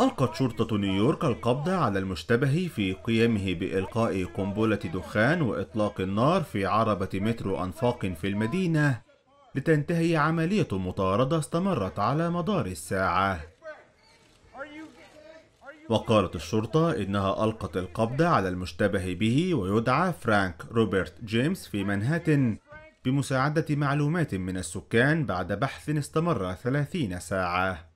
ألقت شرطة نيويورك القبض على المشتبه في قيامه بإلقاء قنبلة دخان وإطلاق النار في عربة مترو أنفاق في المدينة لتنتهي عملية مطاردة استمرت على مدار الساعة وقالت الشرطة إنها ألقت القبض على المشتبه به ويدعى فرانك روبرت جيمس في منهاتن بمساعدة معلومات من السكان بعد بحث استمر 30 ساعة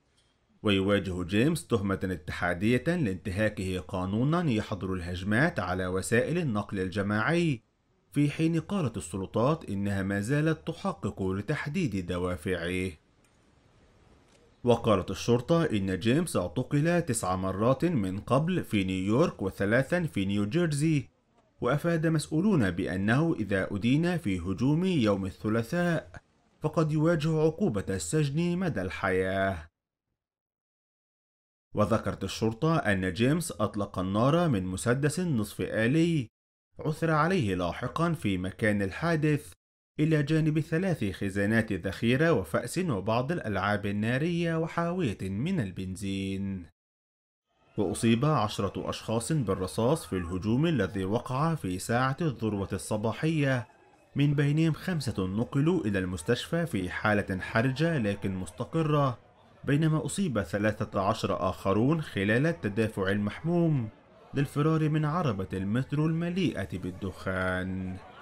ويواجه جيمس تهمة اتحادية لانتهاكه قانونا يحظر الهجمات على وسائل النقل الجماعي في حين قالت السلطات إنها ما زالت تحقق لتحديد دوافعه وقالت الشرطة إن جيمس اعتقل تسع مرات من قبل في نيويورك وثلاثا في نيوجيرسي وأفاد مسؤولون بأنه إذا أدين في هجوم يوم الثلاثاء فقد يواجه عقوبة السجن مدى الحياة وذكرت الشرطة أن جيمس أطلق النار من مسدس نصف آلي عثر عليه لاحقا في مكان الحادث إلى جانب ثلاث خزانات ذخيرة وفأس وبعض الألعاب النارية وحاوية من البنزين وأصيب عشرة أشخاص بالرصاص في الهجوم الذي وقع في ساعة الذروة الصباحية من بينهم خمسة نقلوا إلى المستشفى في حالة حرجة لكن مستقرة بينما أصيب 13 آخرون خلال التدافع المحموم للفرار من عربة المترو المليئة بالدخان